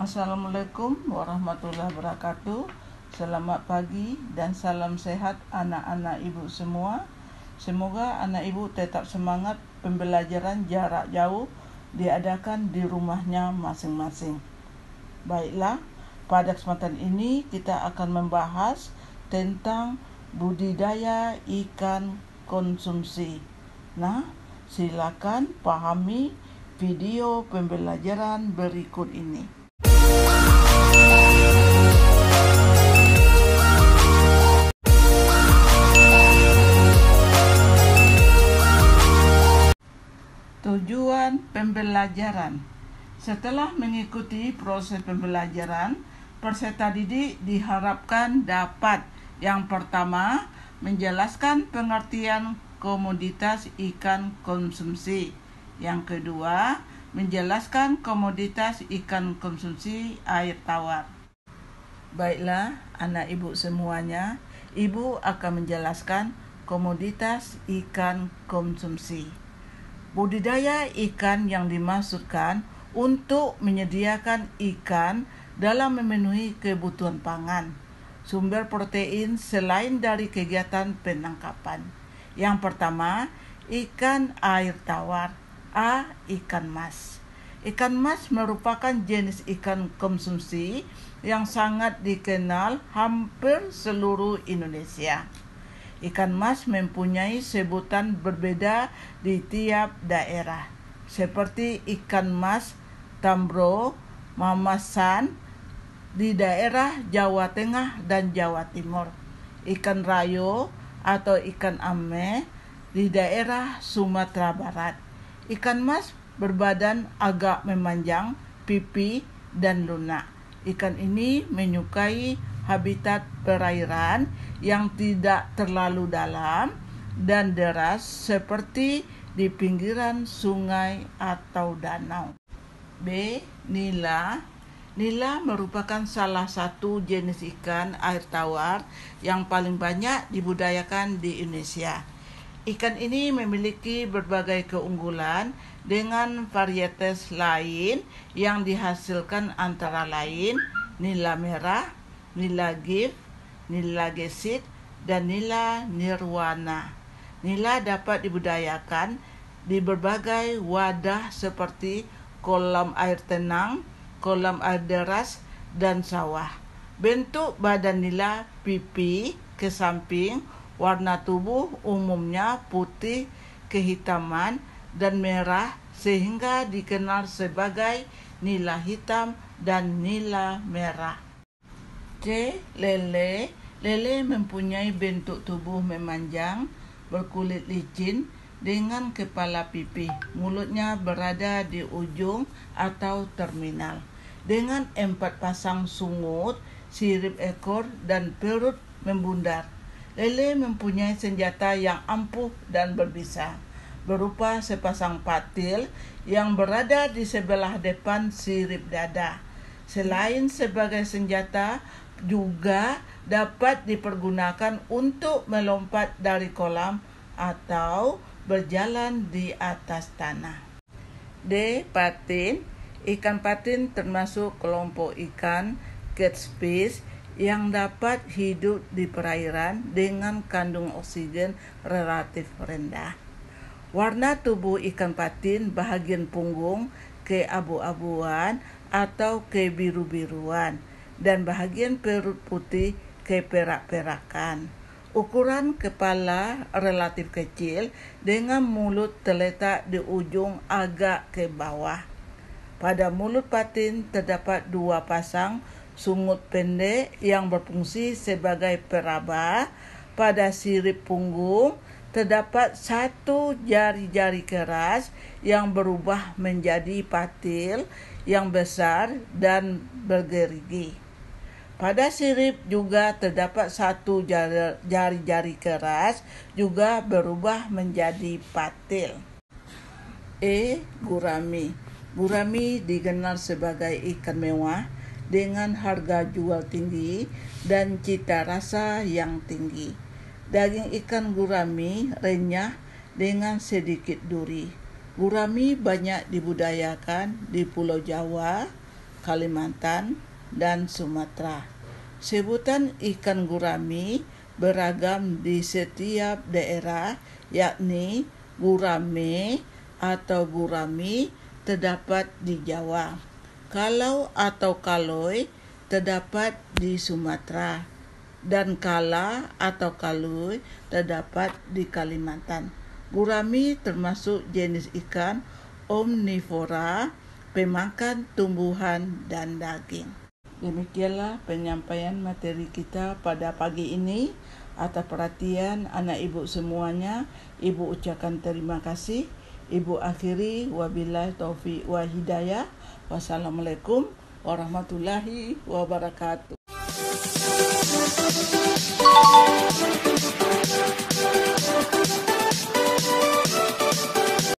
Assalamualaikum warahmatullahi wabarakatuh. Selamat pagi dan salam sehat anak-anak ibu semua. Semoga anak ibu tetap semangat pembelajaran jarak jauh diadakan di rumahnya masing-masing. Baiklah, pada kesempatan ini kita akan membahas tentang budidaya ikan konsumsi. Nah, silakan pahami video pembelajaran berikut ini. Tujuan pembelajaran. Setelah mengikuti proses pembelajaran, peserta didik diharapkan dapat yang pertama menjelaskan pengertian komoditas ikan konsumsi. Yang kedua, menjelaskan komoditas ikan konsumsi air tawar. Baiklah, anak ibu semuanya, ibu akan menjelaskan komoditas ikan konsumsi budidaya ikan yang dimaksudkan untuk menyediakan ikan dalam memenuhi kebutuhan pangan, sumber protein selain dari kegiatan penangkapan. Yang pertama, ikan air tawar, A. Ikan mas. Ikan mas merupakan jenis ikan konsumsi yang sangat dikenal hampir seluruh Indonesia. Ikan mas mempunyai sebutan berbeda di tiap daerah, seperti ikan mas tambro, mamasan di daerah Jawa Tengah dan Jawa Timur, ikan rayo atau ikan ame di daerah Sumatera Barat. Ikan mas berbadan agak memanjang, pipi, dan lunak. Ikan ini menyukai habitat perairan yang tidak terlalu dalam dan deras seperti di pinggiran sungai atau danau. B. Nila Nila merupakan salah satu jenis ikan air tawar yang paling banyak dibudayakan di Indonesia. Ikan ini memiliki berbagai keunggulan dengan varietas lain yang dihasilkan antara lain nila merah, nila gir, nila gesit, dan nila nirwana. Nila dapat dibudayakan di berbagai wadah seperti kolam air tenang, kolam air deras, dan sawah. Bentuk badan nila pipi ke samping, warna tubuh umumnya putih, kehitaman, dan merah sehingga dikenal sebagai nila hitam dan nila merah. C. Lele Lele mempunyai bentuk tubuh memanjang, berkulit licin, dengan kepala pipih. Mulutnya berada di ujung atau terminal. Dengan empat pasang sungut, sirip ekor, dan perut membundar. Lele mempunyai senjata yang ampuh dan berbisa, berupa sepasang patil yang berada di sebelah depan sirip dada. Selain sebagai senjata, juga dapat dipergunakan untuk melompat dari kolam atau berjalan di atas tanah. D. Patin Ikan patin termasuk kelompok ikan catfish yang dapat hidup di perairan dengan kandung oksigen relatif rendah. Warna tubuh ikan patin bahagian punggung keabu-abuan atau kebiru-biruan dan bahagian perut putih keperak-perakan. Ukuran kepala relatif kecil dengan mulut terletak di ujung agak ke bawah. Pada mulut patin terdapat dua pasang sungut pendek yang berfungsi sebagai peraba. Pada sirip punggung terdapat satu jari-jari keras yang berubah menjadi patil yang besar dan bergerigi pada sirip juga terdapat satu jari-jari keras juga berubah menjadi patil. E. Gurami Gurami dikenal sebagai ikan mewah dengan harga jual tinggi dan cita rasa yang tinggi. Daging ikan gurami renyah dengan sedikit duri. Gurami banyak dibudayakan di Pulau Jawa, Kalimantan, dan Sumatera. Sebutan ikan gurami beragam di setiap daerah, yakni gurame atau gurami terdapat di Jawa. Kalau atau kaloi terdapat di Sumatera dan kala atau kaloi terdapat di Kalimantan. Gurami termasuk jenis ikan omnivora, pemakan tumbuhan dan daging. Demikianlah penyampaian materi kita pada pagi ini. Atas perhatian anak ibu semuanya, ibu ucapkan terima kasih. Ibu akhiri wabillahi taufiq wa hidayah. Wassalamualaikum warahmatullahi wabarakatuh.